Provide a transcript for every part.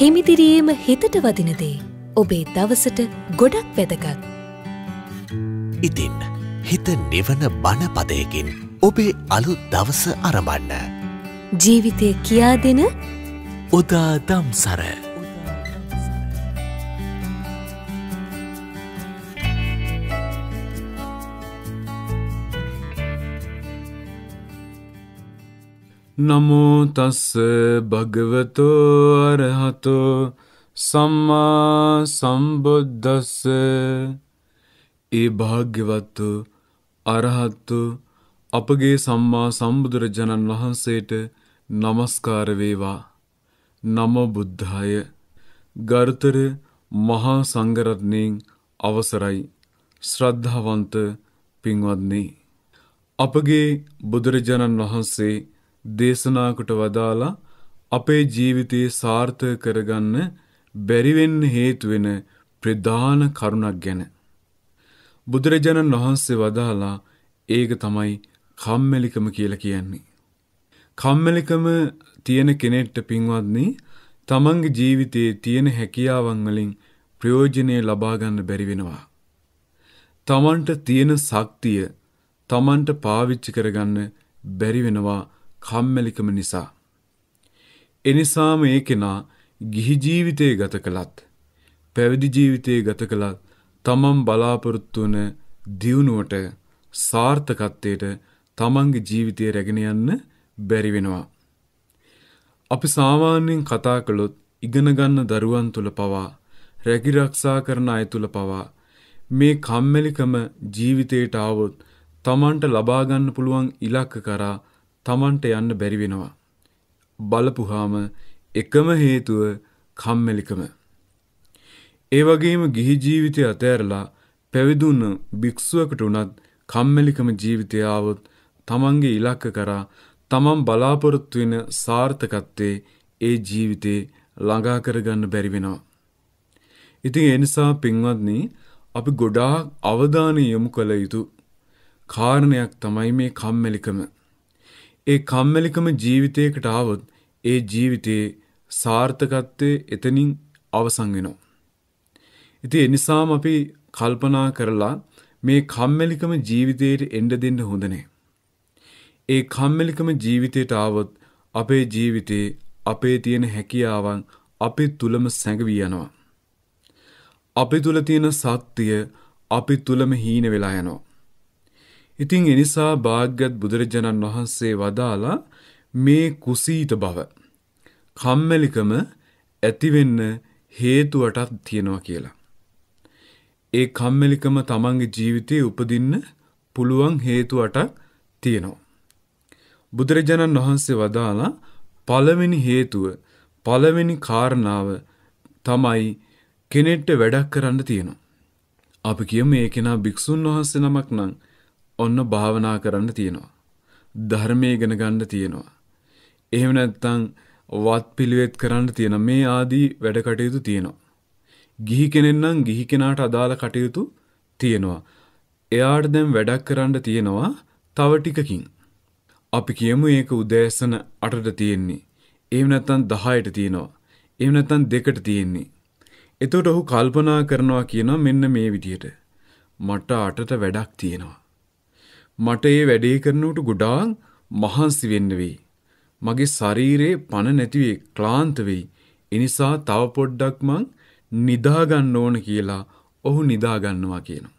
හිමිදිරියේම හිතට වදිනදේ ඔබේ දවසට ගොඩක් වැදගත්. ඉතින් හිත නිවන බණපදයකින් ඔබේ අලු දවස අරබන්න. ජීවිතය කියා දෙන උදා දම්සර. නමෝ තස්ස භගවතෝ අරහතෝ සම්මා සම්බුද්දස්ස ඒ භාග්‍යවත් අරහතු අපගේ සම්මා සම්බුදුරජාණන් වහන්සේට নমස්කාර වේවා නමෝ බුද්ධාය ගරුතර මහා සංඝරත්නයෙන් අවසරයි ශ්‍රද්ධාවන්ත පින්වත්නි අපගේ බුදුරජාණන් වහන්සේ දේශනාකට වදාලා අපේ ජීවිතයේ සාර්ථක කරගන්න බැරි වෙන්න හේතු වෙන ප්‍රධාන කරුණක් ගැන බුදුරජාණන් වහන්සේ වදාලා ඒක තමයි කම්මැලිකම කියලා කියන්නේ. කම්මැලිකම තියෙන කෙනෙක්ට පින්වත්නි තමන්ගේ ජීවිතයේ තියෙන හැකියාවන් වලින් ප්‍රයෝජනෙ ලබා ගන්න බැරි වෙනවා. තමන්ට තියෙන ශක්තිය තමන්ට පාවිච්චි කරගන්න බැරි වෙනවා කම්මැලිකම නිසා. එනිසාම ඒ කෙනා ගිහි ජීවිතයේ ගත කළත් පැවිදි ජීවිතයේ ගත කළත් තමන් බලාපොරොත්තු වන දියුණුවට සාර්ථකත්වයට තමන්ගේ ජීවිතය රැගෙන යන්න බැරි වෙනවා. අපි සාමාන්‍යයෙන් කතා කළොත් ඉගෙන ගන්න දරුවන් තුල පවා රැකී ආරක්ෂා කරන අය තුල පවා මේ කම්මැලිකම ජීවිතයට આવොත් තමන්ට ලබා ගන්න පුළුවන් ඉලක්ක කරා Tamanට යන්න බැරි වෙනවා. බලපුහාම එකම හේතුව කම්මැලිකම. ඒ වගේම ගිහි ජීවිතය අතහැරලා පැවිදුණ භික්ෂුවකට උනත් කම්මැලිකම ජීවිතය આવොත් තමන්ගේ ඉලක්ක කරා තමන් බලාපොරොත්තු වෙන සාර්ථකත්වයේ ඒ ජීවිතේ ළඟා කරගන්න බැරි වෙනවා. ඉතින් ඒ නිසා පින්වත්නි අපි ගොඩාක් අවධානය යොමු කළ යුතු කාරණයක් තමයි මේ කම්මැලිකම. ඒ කම්මැලිකම ජීවිතයකට ආවොත් ඒ ජීවිතයේ සාර්ථකත්වයේ එතනින් අවසන් වෙනවා. ඉතින් ඒ නිසාම අපි කල්පනා කරලා මේ කම්මැලිකම ජීවිතයට එන්න දෙන්න හොඳ නැහැ. ඒ කම්මැලිකම ජීවිතයට ආවොත් අපේ ජීවිතේ අපේ තියෙන හැකියාවන් අපි තුලම සැඟවී යනවා. අපි තුල තියෙන සත්‍ය අපි තුලම හීන වෙලා යනවා. ඉතින් එනිසා භාග්‍යවත් බුදුරජාණන් වහන්සේ වදාලා මේ කුසීත බව කම්මැලිකම ඇති වෙන්න හේතුවටත් තියෙනවා කියලා. ඒ කම්මැලිකම තමන්ගේ ජීවිතේ උපදින්න පුළුවන් හේතුවටක් තියෙනවා. බුදුරජාණන් වහන්සේ වදාලා පළවෙනි හේතුව පළවෙනි කාරණාව තමයි කෙනෙක්ට වැඩක් කරන්න තියෙනවා. අපි කියමු ඒ කෙනා භික්ෂුන් වහන්සේ නමක් නම් ඔන්න භාවනා කරන්න තියෙනවා. ධර්මය ඉගෙන ගන්න තියෙනවා. එහෙම නැත්නම් වත් පිළිවෙත් කරන්න තියෙන මේ ආදී වැඩ කටයුතු තියෙනවා. ගිහි කෙනෙක් නම් ගිහි කෙනාට අදාළ කටයුතු තියෙනවා. එයාට දැන් වැඩක් කරන්න තියෙනවා තව ටිකකින්. අපි කියමු ඒක උදෑසන 8ට තියෙන්නේ. එහෙම නැත්නම් 10ට තියෙනවා. එහෙම නැත්නම් 2ට තියෙන්නේ. එතකොට ඔහු කල්පනා කරනවා කියනවා මෙන්න මේ විදියට. මට 8ට වැඩක් තියෙනවා. මට ඒ වැඩේ කරනකොට ගොඩාක් මහන්සි වෙන්න වෙයි. මගේ ශරීරේ පණ නැති වෙයි, ක්ලාන්ත වෙයි. ඒ නිසා තව පොඩ්ඩක් මං නිදා ගන්න ඕන කියලා ඔහු නිදා ගන්නවා කියනවා.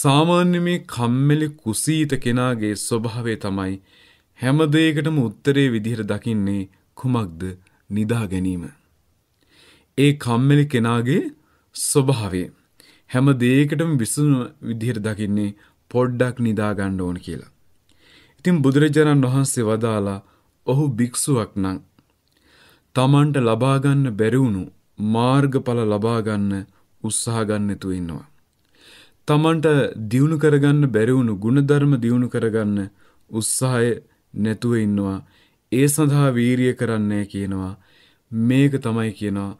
සාමාන්‍ය මේ කම්මැලි කුසීත කෙනාගේ ස්වභාවය තමයි හැම දෙයකටම උත්තරේ විදිහට දකින්නේ කුමක්ද නිදා ගැනීම. ඒ කම්මැලි කෙනාගේ ස්වභාවය හැම දෙයකටම විසඳුම විදිහට දකින්නේ පොඩ්ඩක් නිදා ගන්න ඕන කියලා. ඉතින් බුදුරජාණන් වහන්සේ වදාලා ඔහු භික්ෂුවක් නම් තමන්ට ලබා ගන්න බැරි වුණු මාර්ගඵල ලබා ගන්න උත්සාහ ගන්නතු ඉන්නවා. තමන්ට දියුණු කරගන්න බැරි වුණු ಗುಣධර්ම දියුණු කරගන්න උත්සාහය නැතුව ඉන්නවා ඒ සඳහා වීරිය කරන්නේ කියනවා මේක තමයි කියනවා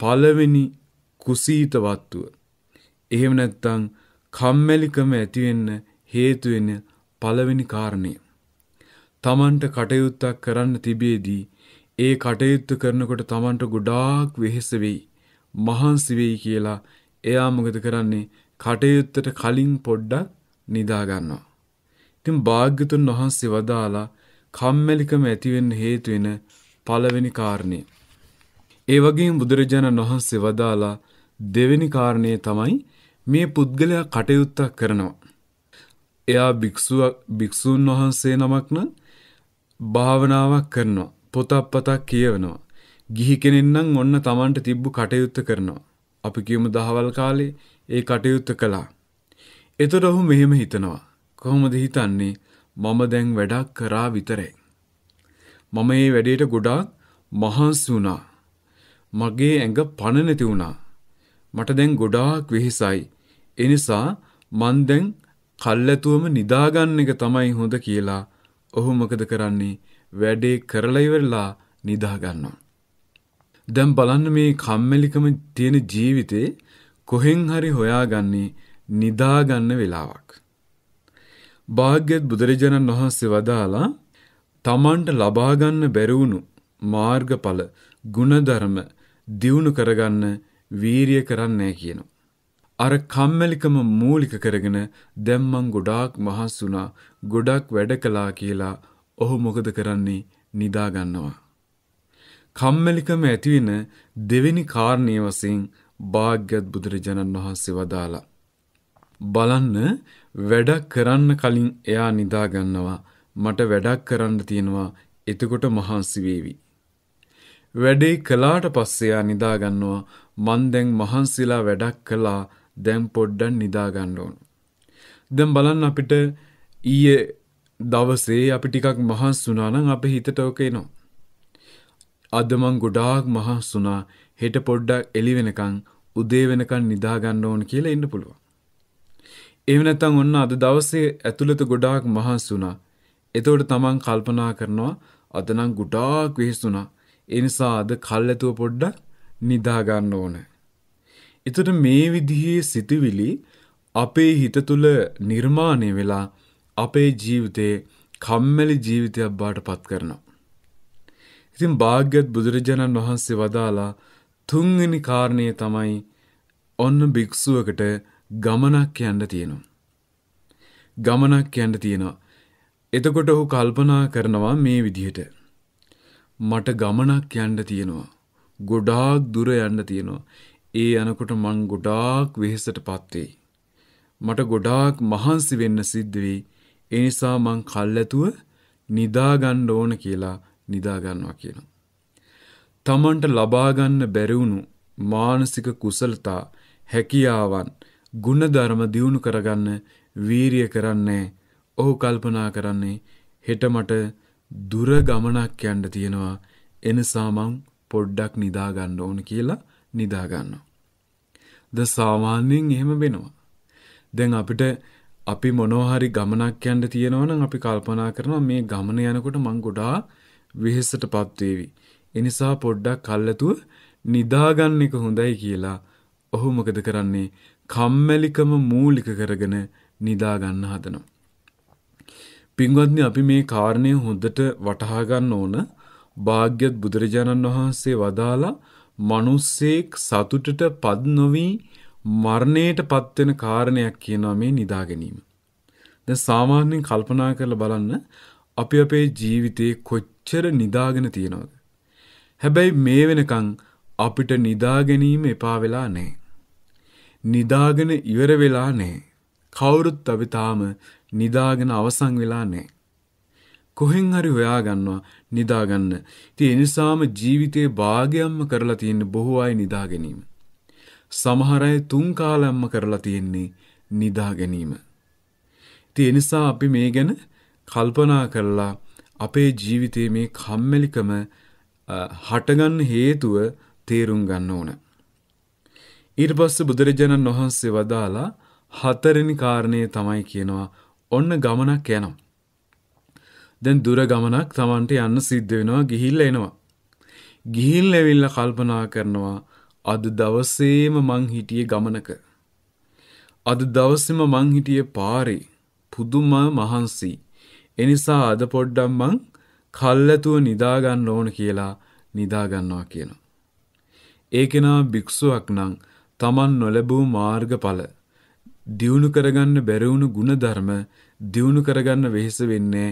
පළවෙනි කුසීත වත්තුව එහෙම නැත්නම් කම්මැලිකම ඇතිවෙන්න හේතුවෙන පළවෙනි කාරණය. තමන්ට කටයුත්තක් කරන්න තිබේදී ඒ කටයුත්ත කරනකොට තමන්ට ගොඩාක් වෙහෙස වෙයි මහන්සි වෙයි කියලා එයා මොකද කරන්නේ කටයුත්තට කලින් පොඩ්ඩක් නිදා ගන්නවා. ඉතින් භාග්‍යතුන් වහන්සේ වදාලා කම්මැලිකම ඇති වෙන්න හේතු වෙන පළවෙනි කාරණේ. ඒ වගේම බුදුරජාණන් වහන්සේ වදාලා දෙවෙනි කාරණේ තමයි මේ පුද්ගලයා කටයුත්තක් කරනවා. එයා භික්‍ෂූන් වහන්සේ නමක්න භාවනාවක් කරනවා. පොතක් පතක් කියවනවා. ගිහි කෙනෙන්නම් ඔන්න තමන්ට තිබ්බු කටයුත්ත කරනවා. අපි කියමු දහවල් කාලේ ඒ කටයුත්ත කළා. එතොට ඔහු මෙහෙම හිතනවා. කොහොමද හිතන්නේ මම දැන් වැඩක් කරා විතරයි. මම ඒ වැඩේට ගොඩාක් මහන්සි වුණා. මගේ ඇඟ පණ නැති වුණා. මට දැන් ගොඩාක් වෙහෙසයි. ඒ නිසා මන් දැන් කල්ැතුවම නිදාගන්න එක තමයි හොඳ කියලා. ඔහු මොකද කරන්නේ? වැඩේ කරලා ඉවරලා නිදා ගන්නවා. දැන් බලන්න මේ කම්මැලිකම තියෙන ජීවිතේ කොහෙන් හරි හොයාගන්නේ නිදා ගන්න වෙලාවක්. භාග්‍යවත් බුදුරජාණන් වහන්සේ වදාලා තමන්ට ලබා ගන්න බැරි වුණු මාර්ගඵල ගුණධර්ම දියුණු කරගන්න වීරිය කරන්නේ කියනවා. අර කම්මැලිකම මූලික කරගෙන දැන් මං ගොඩාක් මහස් වුණා ගොඩක් වැඩ කළා කියලා ඔහු මොකද කරන්නේ නිදා ගන්නවා කම්මැලිකම ඇති වෙන දෙවෙනි කාරණිය වශයෙන් භාග්‍යවත් බුදුරජාණන් වහන්සේ වදාලා බලන්න වැඩක් කරන්න කලින් එයා නිදා ගන්නවා මට වැඩක් කරන්න තියෙනවා එතකොට මහන්සි වේවි වැඩේ කළාට පස්සේ එයා නිදා ගන්නවා මන් දැන් මහන්සිලා වැඩක් කළා දැන් පොඩ්ඩක් නිදා ගන්න ඕන. දැන් බලන්න අපිට ඊයේ දවසේ අපි ටිකක් මහන්සි වුණා නම් අපේ හිතට ඕක එනවා. අද මං ගොඩාක් මහන්සි වුණා හෙට පොඩ්ඩක් එළි වෙනකන් උදේ වෙනකන් නිදා ගන්න ඕන කියලා ඉන්න පුළුවන්. එහෙම නැත්නම් ඔන්න අද දවසේ ඇතුළත ගොඩාක් මහන්සි වුණා. එතකොට තමන් කල්පනා කරනවා අද නම් ගොඩාක් වෙහෙසුණා. ඒ නිසා අද කල් ඇතුව පොඩ්ඩක් නිදා ගන්න ඕන. එතකොට මේ විදිහේ සිතුවිලි අපේ හිත තුළ නිර්මාණය වෙලා අපේ ජීවිතේ කම්මැලි ජීවිතයක් බාට පත් කරනවා. ඉතින් භාග්‍යවත් බුදුරජාණන් වහන්සේ වදාලා තුන්වෙනි කාරණය තමයි ඔන්න භික්ෂුවකට ගමනක් යන්න තියෙනවා. ගමනක් යන්න තියෙනවා. එතකොට ඔහු කල්පනා කරනවා මේ විදිහට. මට ගමනක් යන්න තියෙනවා. ගොඩාක් දුර යන්න තියෙනවා. ඒ යනකොට මං ගොඩාක් වෙහෙසට පත් වෙයි. මට ගොඩාක් මහන්සි වෙන්න සිද්ධ වෙයි. ඒ නිසා මං කල්ැතුව නිදා ගන්න ඕන කියලා නිදා ගන්නවා කියනවා. තමන්ට ලබා ගන්න බැරි වුණු මානසික කුසලතා හැකියාවන් ಗುಣධර්ම දියුණු කරගන්න වීරිය කරන්නේ ඔහු කල්පනා කරන්නේ හෙට මට දුර ගමනක් යන්න තියෙනවා එනසා මං පොඩ්ඩක් නිදාගන්න ඕන කියලා නිදාගන්න. ද සාමාන්‍යයෙන් එහෙම වෙනවා. දැන් අපිට අපි මොනෝහරි ගමනක් යන්න තියෙනවනම් අපි කල්පනා කරනවා මේ ගමන යනකොට මං ගොඩා වෙහෙසට පත්වේවි. එනිසා පොඩ්ඩක් කල්ලතුව නිදාගන්න එක හොඳයි කියලා ඔහු මොකද කරන්නේ කම්මැලිකම මූලික කරගෙන නිදාගන්න හදනවා. පින්වත්නි අපි මේ කාරණය හොඳට වටහා ගන්න ඕන භාග්‍යත් බුදුරජාණන් වහන්සේ වදාලා මිනිස්සෙක් සතුටට පත් නොවි මරණයට පත් වෙන කාරණයක් කියනවා මේ නිදා ගැනීම. දැන් සාමාන්‍යයෙන් කල්පනා කරලා බලන්න අපි අපේ ජීවිතේ කොච්චර නිදාගෙන තියනවද? හැබැයි මේ වෙනකන් අපිට නිදා ගැනීම එපා වෙලා නැහැ. නිදාගෙන ඉවර වෙලා නැහැ. කවුරුත් අපි තාම නිදාගෙන අවසන් වෙලා නැහැ. කොහෙන් හරි හොයාගන්නවා නිදාගන්න. ඉතින් ඒ නිසාම ජීවිතේ භාගයක්ම කරලා තියෙන බොහෝ අය නිදා ගැනීම. සමහර අය තුන් කාලයක්ම කරලා තියෙන්නේ නිදා ගැනීම. ඉතින් ඒ නිසා අපි මේ ගැන කල්පනා කරලා අපේ ජීවිතයේ මේ කම්මැලිකම හටගන්න හේතුව තේරුම් ගන්න ඕන. ඊට පස්සේ බුදුරජාණන් වහන්සේ වදාලා හතරෙනි කාරණේ තමයි කියනවා ඔන්න ගමනක් යනවා. දැන් දුර ගමනක් Tamanට යන්න සිද්ධ වෙනවා ගිහිල්ලා එනවා. ගිහිල්ලා එවිල්ලා කල්පනා කරනවා අද දවසේම මං හිටියේ ගමනක. අද දවසේම මං හිටියේ පාරේ. පුදුම මහන්සි. එනිසා අද පොඩ්ඩක් මං කල්ැතුව නිදා ගන්න ඕන කියලා නිදා ගන්නවා කියනවා. ඒ කෙනා භික්ෂුවක් නම් Taman නොලැබූ මාර්ගඵල දියුණු කරගන්න බැරි වුණු ಗುಣධර්ම දියුණු කරගන්න වෙහෙස වෙන්නේ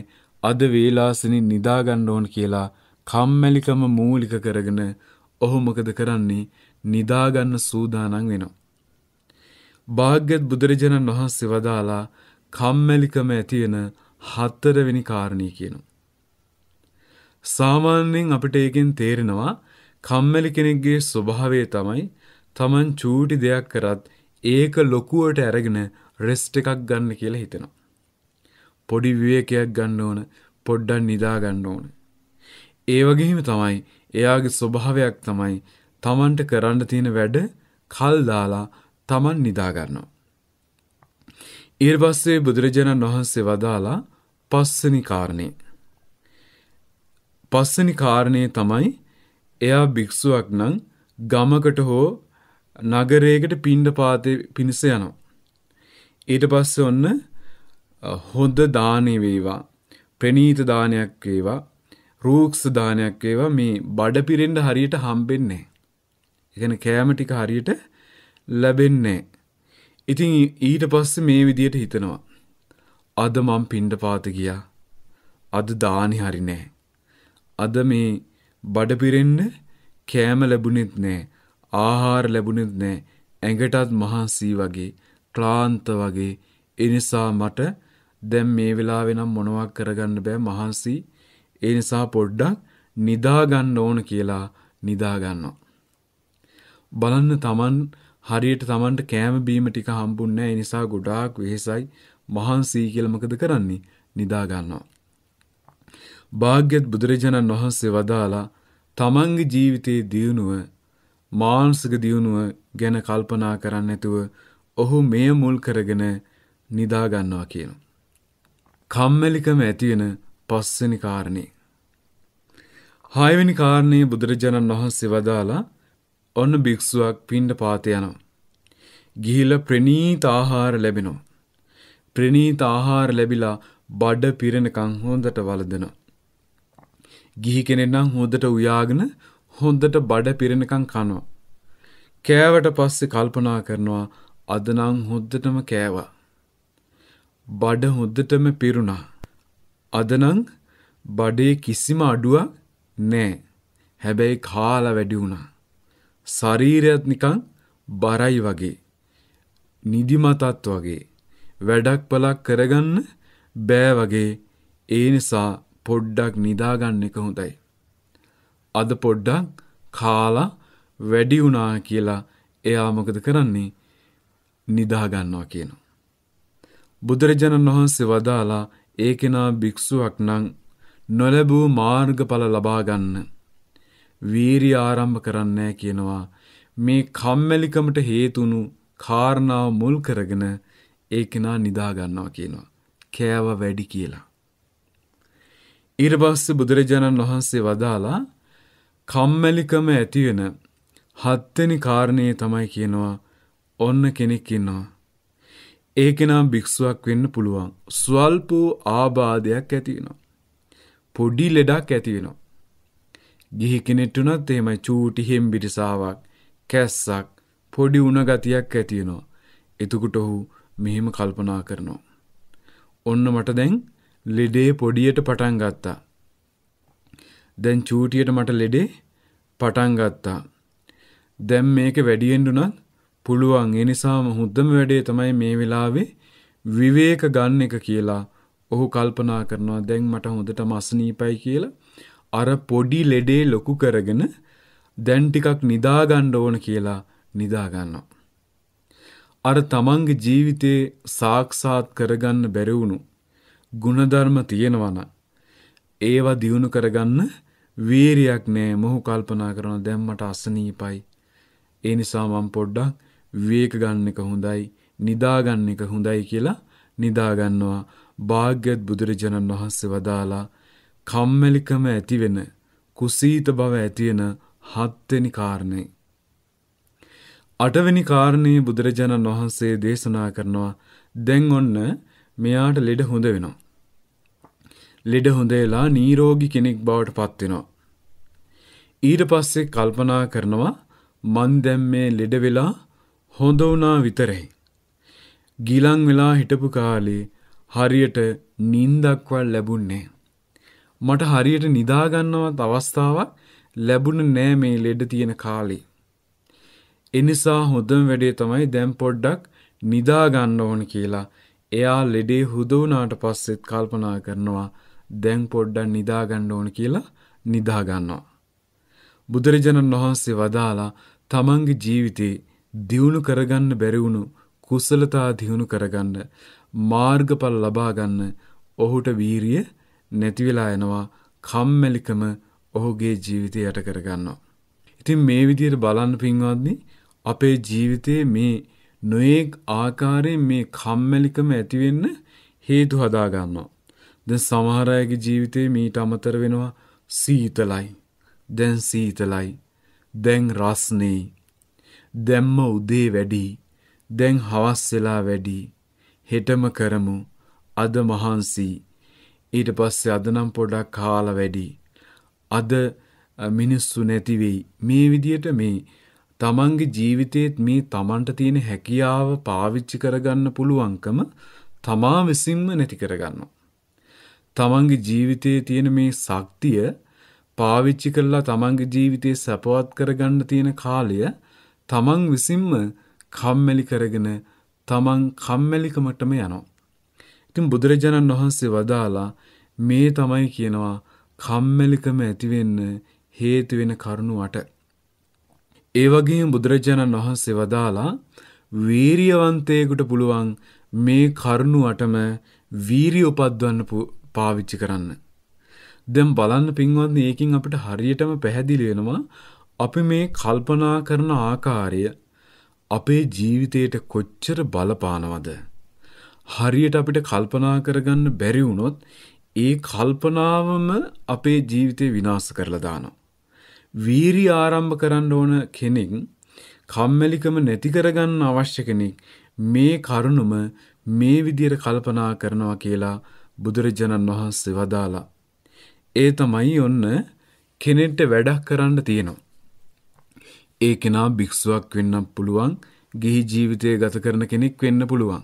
අද වේලාසනින් නිදාගන්න ඕන කියලා කම්මැලිකම මූලික කරගෙන ඔහු මොකද කරන්නේ නිදාගන්න සූදානම් වෙනවා. භාග්‍යවත් බුදුරජාණන් වහන්සේ වදාලා කම්මැලිකම ඇති වෙන හතරවෙනි කාරණේ කියනවා. සාමාන්‍යයෙන් අපිට ඒකෙන් තේරෙනවා කම්මැලි කෙනෙක්ගේ ස්වභාවය තමයි තමන් චූටි දෙයක් කරත් ඒක ලොකුවට අරගෙන රෙස්ට් එකක් ගන්න කියලා හිතෙනවා. පොඩි විවේකයක් ගන්න ඕන පොඩ්ඩක් නිදා ගන්න ඕන. ඒ වගේම තමයි එයාගේ ස්වභාවයක් තමයි Tamanට කරන්න තියෙන වැඩ කල් දාලා Taman නිදා ගන්නවා. ඊට පස්සේ බුදුරජාණන් වහන්සේ වදාලා පස්සෙනි කාරණේ. පස්සෙනි කාරණේ තමයි එයා භික්ෂුවක් නම් ගමකට හෝ නගරයකට පින්ඩ පාතේ පිණිස යනවා. ඊට පස්සේ ඔන්න හොඳ දානෙ වේවා ප්‍රණීත දානයක් වේවා රූක්ෂ දානයක් වේවා මේ බඩ පිරෙන්න හරියට හම්බෙන්නේ නැහැ. ඒ කෑම ටික හරියට ලැබෙන්නේ ඉතින් ඊට පස්සේ මේ විදියට හිතනවා. අද මම පින්ඩපාත ගියා. අද දානි හරි නැහැ. අද මේ බඩ පිරෙන්න කෑම ලැබුණෙත් නැහැ. ආහාර ලැබුණෙත් නැහැ. ඇඟටත් මහන්සි වගේ ක්ලාන්ත වගේ එනිසා මට දැන් මේ වෙලාවේ නම් මොනවක් කරගන්න බෑ මහන්සි. ඒ නිසා පොඩ්ඩක් නිදා ගන්න ඕන කියලා නිදා ගන්නවා. බලන්න Taman හරියට Tamanට කෑම බීම ටික හම්බුන්නේ නැහැ. ඒ නිසා ගොඩාක් වෙහෙසයි. මහන්සි කියලා මොකද කරන්නේ? නිදා ගන්නවා. භාග්‍යවත් බුදුරජාණන් වහන්සේ වදාලා තමන්ගේ ජීවිතයේ දියුණුව මානසික දියුණුව ගැන කල්පනා කරන්න නැතුව ඔහු මෙය මුල් කරගෙන නිදා ගන්නවා කියනවා. කම්මැලිකම ඇතිවෙන පස්වෙනි කාරණේ. හයවෙනි කාරණේ බුදුරජාණන් වහන්සේ වදාලා ඔන්න භික්ෂුවක් පින්ඩ පාත යනවා. ගිහිල ප්‍රණීත ආහාර ලැබෙනවා. ප්‍රණීත ආහාර ලැබිලා බඩ පිරෙනකං හොඳට වළඳනවා. ගිහි කෙනෙක් නම් හොඳට උයාගෙන හොඳට බඩ පිරෙනකං කනවා. කෑවට පස්සේ කල්පනා කරනවා අද නම් හොද්දටම කෑවා. බඩ හොද්දටම පිරුණා. අදනං බඩේ කිසිම අඩුවක් නෑ. හැබැයි කාලා වැඩි වුණා. ශරීරයත් නිකන් බරයි වගේ. නිදිමතත් වගේ. වැඩක් පලක් කරගන්න බෑ වගේ. ඒ නිසා පොඩ්ඩක් නිදාගන්න එක හොඳයි. අද පොඩ්ඩක් කාලා වැඩි වුණා කියලා එයා මොකද කරන්නේ? නිදා ගන්නවා කියනවා. බුදුරජාණන් වහන්සේ වදාලා ඒ කෙනා භික්ෂුවක් නම් නොලැබූ මාර්ගඵල ලබා ගන්න. වීරිය ආරම්භ කරන්නේ කියනවා. මේ කම්මැලිකමට හේතුණු කාරණාව මුල් කරගෙන ඒ කෙනා නිදා ගන්නවා කියනවා. කෑව වැඩි කියලා. ඊට පස්සේ බුදුරජාණන් වහන්සේ වදාලා කම්මැලිකම ඇති වෙන හත්වෙනි කාරණේ තමයි කියනවා ඔන්න කෙනෙක් ඉන්නවා ඒ කෙනා භික්ෂුවක් වෙන්න පුළුවන්. ස්වල්ප ආබාධයක් ඇති වෙනවා. පොඩි ලෙඩක් ඇති වෙනවා. ගිහි කෙනෙක් උනත් එහෙමයි චූටි හෙම්බිරිසාවක්, කැස්සක්, පොඩි උණ ගතියක් ඇති වෙනවා. එතකොට ඔහු මෙහෙම කල්පනා කරනවා. ඔන්න මට දැන් ලෙඩේ පොඩියට පටන් ගත්තා. දැන් චූටියට මට ලෙඩේ පටන් ගත්තා. දැන් මේක වැඩියෙන් උනත් පුළුවන් ඒ නිසාම හොඳම වැඩේ තමයි මේ වෙලාවේ විවේක ගන්න එක කියලා ඔහු කල්පනා කරනවා දැන් මට හොඳටම අසනීපයි කියලා අර පොඩි ලෙඩේ ලොකු කරගෙන දැන් ටිකක් නිදා ගන්න ඕන කියලා නිදා ගන්නවා. අර තමන්ගේ ජීවිතේ සාක්ෂාත් කරගන්න බැරි වුණු ಗುಣධර්ම තියෙනවා නම් ඒවා දියුණු කරගන්න වීරියක් නෑ මොහු කල්පනා කරනවා දැන් මට අසනීපයි. ඒ නිසා මම පොඩ්ඩක් විවේක ගන්න එක හොඳයි නිදා ගන්න එක හොඳයි කියලා නිදා ගන්නවා භාග්‍යවත් බුදුරජාණන් වහන්සේ වදාලා කම්මැලිකම ඇති වෙන කුසීත බව ඇති වෙන හත්වෙනි කාරණේ අටවෙනි කාරණේ බුදුරජාණන් වහන්සේ දේශනා කරනවා දැන් ඔන්න මෙයාට ලෙඩ හොඳ වෙනවා. ලෙඩ හොඳේලා නීරෝගී කෙනෙක් බවට පත් වෙනවා. ඊට පස්සේ කල්පනා කරනවා මන් දැන් මේ ලෙඩ වෙලා හොඳ වුණා විතරයි. ගිලන් වෙලා හිටපු කාලේ හරියට නින්දක්වල් ලැබුන්නේ. මට හරියට නිදාගන්නවත් අවස්ථාවක් ලැබුණ නෑ මේ ලෙඩ තියෙන කාලේ. එනිසා හොඳම වැඩේ තමයි දැන් පොඩ්ඩක් නිදාගන්න ඕන කියලා එයා ලෙඩේ හුද වුණාට පස්සෙත් කල්පනා කරනවා දැන් පොඩ්ඩක් නිදාගන්න ඕන කියලා නිදාගන්නවා. බුදුරජාණන් වහන්සේ වදාලා තමන්ගේ ජීවිතේ දියුණු කරගන්න බැරිවුණු කුසලතා දියුණු කරගන්න මාර්ගඵල ලබා ගන්න ඔහුට වීරිය නැති වෙලා යනවා කම්මැලිකම ඔහුගේ ජීවිතය යට කරගන්නවා. ඉතින් මේ විදිහට බලන්න පින්වත්නි අපේ ජීවිතයේ මේ නොඑක් ආකාරයෙන් මේ කම්මැලිකම ඇති වෙන්න හේතු හදා ගන්නවා. දැන් සමහර අයගේ ජීවිතේ මීට අමතර වෙනවා සීතලයි. දැන් සීතලයි. දැන් රස්නේ. දැම්ම උදේ වැඩි. දැන් හවස් වෙලා වැඩි. හෙටම කරමු. අද මහන්සි. ඊට පස්සේ අද නම් පොඩක් කාලා වැඩි. අද මිනිස්සු නැති වෙයි. මේ විදියට මේ තමන්ගේ ජීවිතේත් මේ තමන්ට තියෙන හැකියාව පාවිච්චි කරගන්න පුළුවන්කම තමා විසින්ම නැති කරගන්නවා. තමන්ගේ ජීවිතයේ තියෙන මේ ශක්තිය පාවිච්චි කරලා තමන්ගේ ජීවිතේ සපවත් කරගන්න තියෙන කාලය තමන් විසින්ම කම්මැලි කරගෙන තමන් කම්මැලිකමටම යනවා. ඉතින් බුදුරජාණන් වහන්සේ වදාලා මේ තමයි කියනවා කම්මැලිකම ඇතිවෙන්න හේතු වෙන කරුණු අට. ඒ වගේම බුදුරජාණන් වහන්සේ වදාලා වීරියවන්තයෙකුට පුළුවන් මේ කරුණු අටම වීරිය උපද්වන්න පාවිච්චි කරන්න. දැන් බලන්න පින්වත්නි ඒකින් අපිට හරියටම පැහැදිලි වෙනවා අපි මේ කල්පනා කරන ආකාරය අපේ ජීවිතයට කොච්චර බලපානවද? හරියට අපිට කල්පනා කරගන්න බැරි වුණොත් ඒ කල්පනාවම අපේ ජීවිතේ විනාශ කරලා දානවා. වීරි ආරම්භ කරන්න ඕන කෙනෙක් කම්මැලිකම නැති කරගන්න අවශ්‍ය කෙනෙක් මේ කරුණම මේ විදියට කල්පනා කරනවා කියලා බුදුරජාණන් වහන්සේ වදාලා. ඒ තමයි ඔන්න කෙනෙක්ට වැඩක් කරන්න තියෙනවා. ඒ කෙනා භික්ෂුවක් වෙන්න පුළුවන් ගිහි ජීවිතය ගත කරන කෙනෙක් වෙන්න පුළුවන්.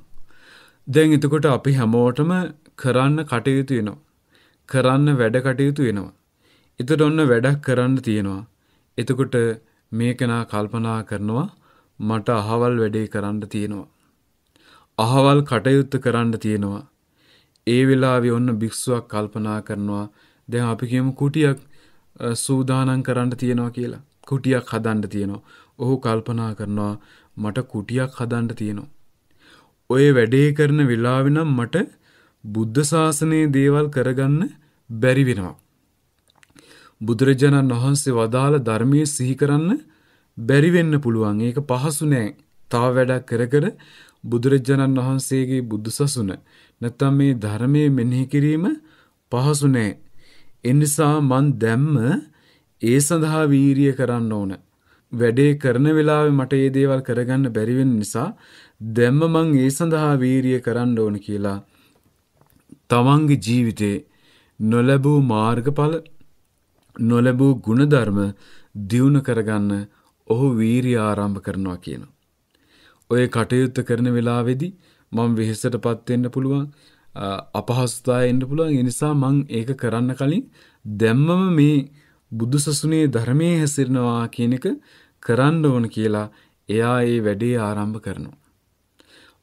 දැන් එතකොට අපි හැමෝටම කරන්න කටයුතු වෙනවා. කරන්න වැඩ කටයුතු වෙනවා. එතකොට ඔන්න වැඩක් කරන්න තියෙනවා. එතකොට මේකනා කල්පනා කරනවා මට අහවල් වැඩේ කරන්න තියෙනවා. අහවල් කටයුත්ත කරන්න තියෙනවා. ඒ වෙලාවේ ඔන්න භික්ෂුවක් කල්පනා කරනවා දැන් අපි කියමු කුටියක් සූදානම් කරන්න තියෙනවා කියලා. කුටියක් හදන්න තියෙනවා. ඔහු කල්පනා කරනවා මට කුටියක් හදන්න තියෙනවා. ඔය වැඩේ කරන වෙලාවෙ නම් මට බුද්ධ ශාසනයේ දේවල් කරගන්න බැරි වෙනවා. බුදුරජාණන් වහන්සේ වදාළ ධර්මයේ සිහි කරන්න බැරි වෙන්න පුළුවන්. ඒක පහසු නෑ. තව වැඩක් කර කර බුදුරජාණන් වහන්සේගේ බුදුසසුන නැත්තම් මේ ධර්මයේ මෙනෙහි කිරීම පහසු නෑ. එනිසා මන් දැම්ම ඒ සඳහා වීරිය කරන්න ඕන. වැඩේ කරන වෙලාවේ මට මේ දේවල් කරගන්න බැරි වෙන නිසා දැම්ම මං ඒ සඳහා වීරිය කරන්න ඕන කියලා තමන්ගේ ජීවිතේ නොලැබූ මාර්ගඵල නොලැබූ ಗುಣධර්ම දියුණු කරගන්න ඔහු වීරිය ආරම්භ කරනවා කියනවා. ඔය කටයුත්ත කරන වෙලාවේදී මම වෙහෙසටපත් වෙන්න පුළුවන් අපහසුතාවය එන්න පුළුවන් ඒ නිසා මම ඒක කරන්න කලින් දැම්මම මේ බුදු සසුනේ ධර්මයේ හැසිරෙනවා කියන එක කරන්න ඕන කියලා එයා ඒ වැඩේ ආරම්භ කරනවා.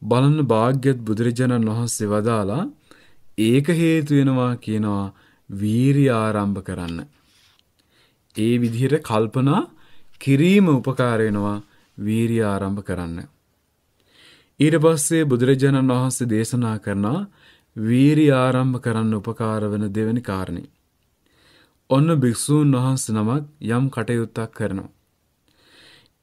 බලන්න භාග්‍යවත් බුදුරජාණන් වහන්සේ වදාලා ඒක හේතු වෙනවා කියනවා වීරිය ආරම්භ කරන්න. ඒ විදිහට කල්පනා කිරීම උපකාර වෙනවා වීරිය ආරම්භ කරන්න. ඊට පස්සේ බුදුරජාණන් වහන්සේ දේශනා කරනා වීරිය ආරම්භ කරන්න උපකාර වෙන දෙවෙනි කාරණේ. ඔන්න භික්‍ෂූන් වහන්ස නමක් යම් කටයුත්තක් කරනවා.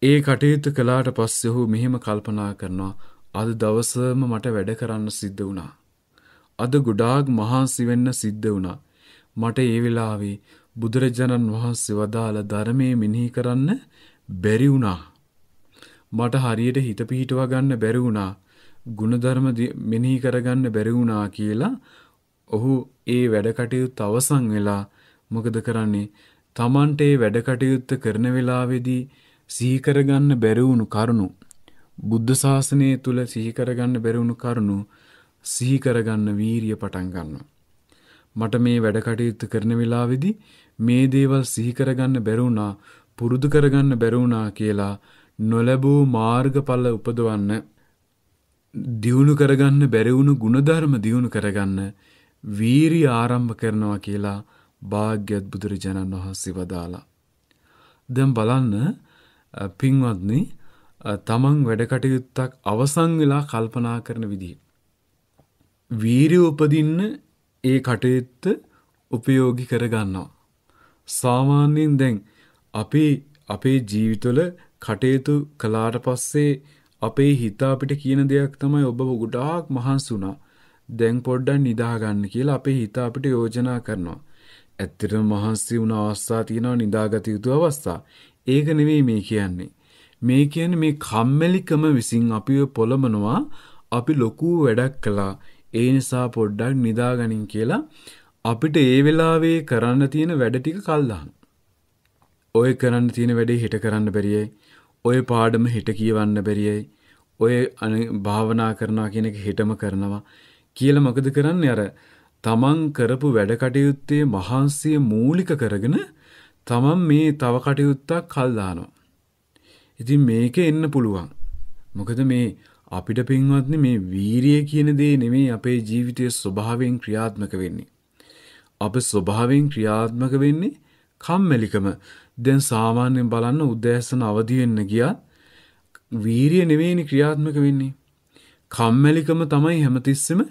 ඒ කටයුතු කළාට පස්සේ ඔහු මෙහෙම කල්පනා කරනවා අද දවසම මට වැඩ කරන්න සිද්ධ වුණා. අද ගොඩාක් මහන්සි වෙන්න සිද්ධ වුණා. මට ඒ වෙලාවේ බුදුරජාණන් වහන්සේ වදාළ ධර්මයේ මෙනෙහි කරන්න බැරි වුණා. මට හරියට හිත පිහිටවා ගන්න බැරි වුණා. ಗುಣධර්ම මෙනෙහි කරගන්න බැරි වුණා කියලා ඔහු ඒ වැඩ කටයුතු අවසන් වෙලා මොකද කරන්නේ තමන්ට ඒ වැඩ කටයුත්ත කරන වෙලාවේදී සිහි කරගන්න බැරි වුණු කරුණු බුද්ධ ශාසනය තුල සිහි කරගන්න බැරි වුණු කරුණු සිහි කරගන්න වීරිය පටන් ගන්නවා. මට මේ වැඩ කටයුත්ත කරන වෙලාවේදී මේ දේවල් සිහි කරගන්න බැරි වුණා පුරුදු කරගන්න බැරි වුණා කියලා නොලැබූ මාර්ගඵල උපදවන්න දියුණු කරගන්න බැරි වුණු ಗುಣධර්ම දියුණු කරගන්න වීරිය ආරම්භ කරනවා කියලා භාග්‍යත් බුදුරජාණන් වහන්සේ වදාලා. දැම් බලන්න පින්වත්නි තමන් වැඩකටයුත්තක් අවසං වෙලා කල්පනා කරන විදිහ. වීරිය උපදින්න ඒ කටයුත්ත උපයෝගි කරගන්නවා. සාමාන්‍යයෙන් දැන් අපි අපේ ජීවිතවල කටයුතු කලාට පස්සේ අපේ හිත අපිට කියන දෙයක් තමයි ඔබ ගොඩාක් මහන්සි වුණා. දැන් පොඩ්ඩක් නිදාගන්න කියලා අපේ හිත අපිට යෝජනා කරනවා. ඇත්තටම මහන්සි වුණ අවස්ථා තියෙනවා නිදාගත යුතු අවස්ථා. ඒක නෙවෙයි මේ කියන්නේ. මේ කියන්නේ මේ කම්මැලිකම විසින් අපිව පොළඹනවා අපි ලොකු වැඩක් කළා. ඒ නිසා පොඩ්ඩක් නිදාගනින් කියලා අපිට ඒ වෙලාවේ කරන්න තියෙන වැඩ ටික ඔය කරන්න තියෙන වැඩේ හිට කරන්න බැරියයි. ඔය පාඩම හිට කියවන්න බැරියයි. ඔය භාවනා කරනවා කියන එක හිටම කරනවා. කියලා මොකද කරන්නේ අර තමන් කරපු වැඩ කටයුත්තේ මහන්සිය මූලික කරගෙන තමන් මේ තව කටයුත්තක් කල්දානවා. ඉතින් මේක එන්න පුළුවන්. මොකද මේ අපිට පින්වත්නි මේ වීරිය කියන දේ නෙමේ අපේ ජීවිතයේ ස්වභාවයෙන් ක්‍රියාත්මක වෙන්නේ. අප ස්වභාවයෙන් ක්‍රියාත්මක වෙන්නේ කම්මැලිකම. දැන් සාමාන්‍යයෙන් බලන්න උදෑසන අවදි වෙන්න ගියත් වීරිය නෙවෙයිනි ක්‍රියාත්මක වෙන්නේ. කම්මැලිකම තමයි හැමතිස්සෙම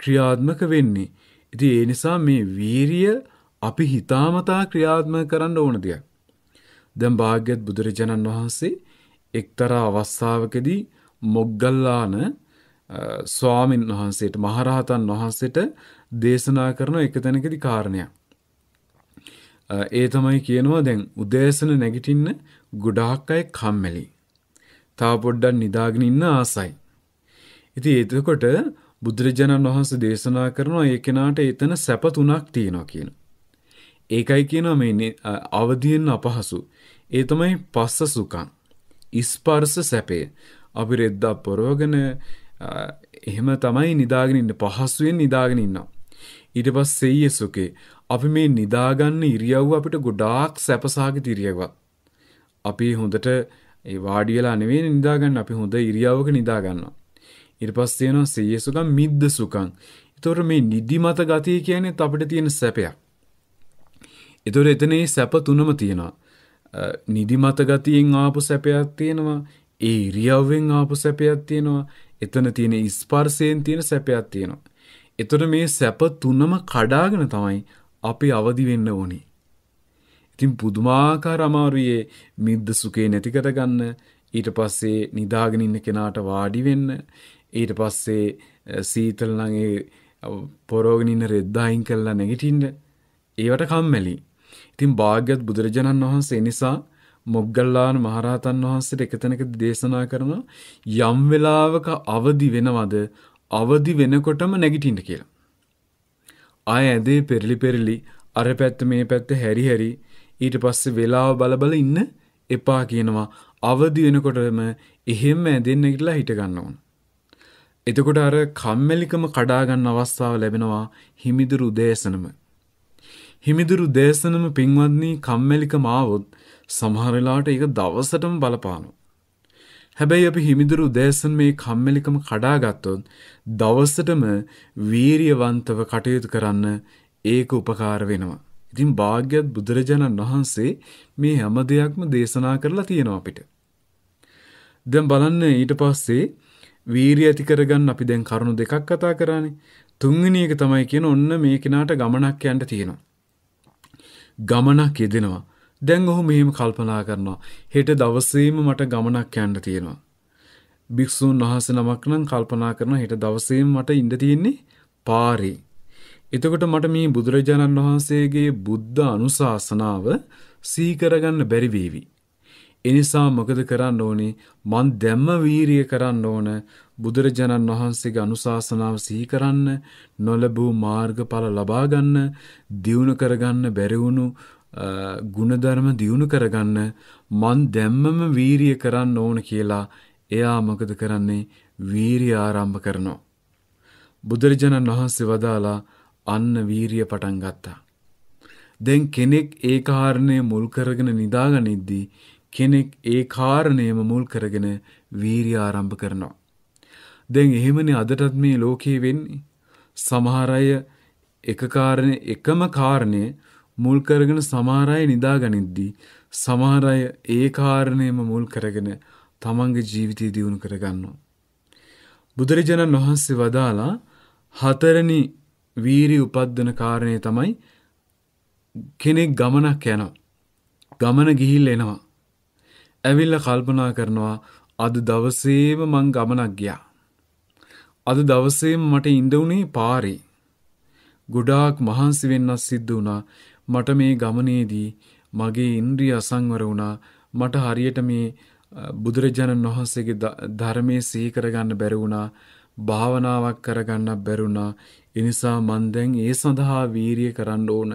ක්‍රියාත්මක වෙන්නේ. ඉතින් ඒ නිසා මේ වීරිය අපි හිතාමතා ක්‍රියාත්මක කරන්න ඕන දෙයක්. දැන් භාග්‍යවත් බුදුරජාණන් වහන්සේ එක්තරා අවස්ථාවකදී මොග්ගල්ලාන ස්වාමින් වහන්සේට මහරහතන් වහන්සේට දේශනා කරන එක තැනකදී කාරණයක්. ඒ තමයි කියනවා දැන් උදෑසන නැගිටින්න ගොඩාක් අය කම්මැලි. තා පොඩ්ඩක් නිදාගෙන ඉන්න ආසයි. ඉතින් එතකොට බුදුරජාණන් වහන්සේ දේශනා කරනවා ඒ කෙනාට එතන සැප තුනක් තියෙනවා කියන. ඒකයි කියනවා මේ අවදියෙන් අපහසු. ඒ තමයි පස්ස සුඛං. ස්පර්ශ සැපේ. අපි රෙද්දා පොරවගෙන එහෙම තමයි නිදාගෙන ඉන්න පහසුවෙන් නිදාගෙන ඉන්නවා. ඊට පස්සේ සෙය්‍ය සුඛේ. අපි මේ නිදාගන්න ඉරියව්ව අපිට ගොඩාක් සැපසහගත ඉරියව්වක්. අපි හොඳට ඒ වාඩි වෙලා නෙවෙයි නිදාගන්න අපි හොඳ ඉරියව්වක නිදාගන්නවා. ඉට පස්සේනවා සේය සුකම් මිද්ද සුකං. එතොර මේ නිද්ධිමත ගතිය කියනෙත් අපිට තියෙන සැපයක්. එතොර එතනේ සැප තුනම තියෙනවා. නිදිමත ගතියෙන් ආපු සැපයක් තියෙනවා ඒ ඉරියව්වෙන් ආපු සැපයක් තියෙනවා එතන තියෙන ස්පර්ශයෙන් තියෙන සැපයක් තියෙනවා. එතොට මේ සැප තුනම කඩාගෙන තමයි අපි අවදි වෙන්න ඕනි. ඉතින් පුදුමාකාර අමාරුයේ මිද්ද සුකේ නැති කරගන්න ඊට පස්සේ නිදාගෙන ඉන්න කෙනාට වාඩි වෙන්න ඊට පස්සේ සීතල්නගේ පොරෝගනින්න රෙද්දායින් කරලා නැගිටින්ට ඒවට කම්මැලි. ඉතින් භාග්‍යත් බුදුරජාණන් වහන්සේ නිසා මොග්ගල්ලාන මහරහතන් වහන්සේට එකතැනක දේශනා කරන යම් වෙලාවක අවදි වෙනවද අවදි වෙනකොටම නැගිටින්න කියලා. ආය ඇදේ පෙරලි පෙරලි අර පැත්ත මේ පැත්ත හැරි හැරි ඊට පස්සේ වෙලාව බලබල ඉන්න එපා කියනවා අවදි වෙනකොටම එහෙම ඇදෙන්න ගිටලා හිට ගන්න ඕන. එතකොට අර කම්මැලිකම කඩාගන්න අවස්ථාව ලැබෙනවා හිමිදුරු දේශනම. හිමිදුරු දේශනම පින්වත්නී කම්මැලිකම ආවොත් සමහර වෙලාවට ඒක දවසටම බලපානවා. හැබැයි අපි හිමිදුරු දේශන මේ කම්මැලිකම කඩාගත්තොත් දවසටම වීරියවන්තව කටයුතු කරන්න ඒක උපකාර වෙනවා. ඉතින් භාග්‍යවත් බුදුරජාණන් වහන්සේ මේ හැම දෙයක්ම දේශනා කරලා තියෙනවා අපිට. දැන් බලන්න ඊට පස්සේ වීරිය ඇති කරගන්න අපි දැන් කරුණු දෙකක් කතා කරානේ. තුන්වෙනි එක තමයි කියන ඔන්න මේ කෙනාට ගමනක් යන්න තියෙනවා. ගමනක් යෙදෙනවා. දැන් ඔහු මෙහෙම කල්පනා කරනවා. හෙට දවසේම මට ගමනක් යන්න තියෙනවා. භික්ෂූන් වහන්සේ නමක් නම් කල්පනා කරනවා හෙට දවසේම මට ඉඳ තියෙන්නේ පාරේ. එතකොට මට මේ බුදුරජාණන් වහන්සේගේ බුද්ධ අනුශාසනාව සීකරගන්න බැරි වේවි. එනිසා මොකද කරන්න ඕනේ මන් දැම්ම වීරිය කරන්න ඕන බුදුරජාණන් වහන්සේගේ අනුශාසනාව සිහි කරන්න නොලැබූ මාර්ගඵල ලබා ගන්න දියුණු කරගන්න බැරි වුණු ಗುಣධර්ම දියුණු කරගන්න මන් දැම්මම වීරිය කරන්න ඕන කියලා එයා මොකද කරන්නේ වීරිය ආරම්භ කරනවා බුදුරජාණන් වහන්සේ වදාලා අන්න වීරිය පටන් ගත්තා දැන් කෙනෙක් ඒ කාරණය මුල් කරගෙන නිදාගනිද්දී කෙනෙක් ඒ කාරණයම මුල් කරගෙන වීරිය ආරම්භ කරනවා. දැන් එහෙමනේ අදටත් මේ ලෝකේ වෙන්නේ. සමහර අය එක කාරණේ එකම කාරණේ මුල් කරගෙන සමහර අය නිදාගනිද්දී සමහර අය ඒ කාරණේම මුල් කරගෙන තමන්ගේ ජීවිතය දියුණු කරගන්නවා. බුදුරජාණන් වහන්සේ වදාලා හතරෙනි වීරිය උපද්දන කාරණේ තමයි කෙනෙක් ගමනක් යනවා. ගමන ගිහිල්ලා එනවා. ඇවිල්ල කල්පනා කරනවා අද දවසේම මං ගමනක් ගියා. අද දවසේම මට ඉඳවුනේ පාරි. ගොඩාක් මහන්සි වෙන්නත් සිද්ධ වුණා. මට මේ ගමනේදී මගේ ඉන්ද්‍රිය අසංවර වුණා. මට හරියට මේ බුදුරජාණන් වහන්සේගේ ධර්මයේ සිහි කරගන්න බැරි වුණා. භාවනාවක් කරගන්න බැරි වුණා. ඒ නිසා මං දැන් ඒ සඳහා වීරිය කරන්න ඕන.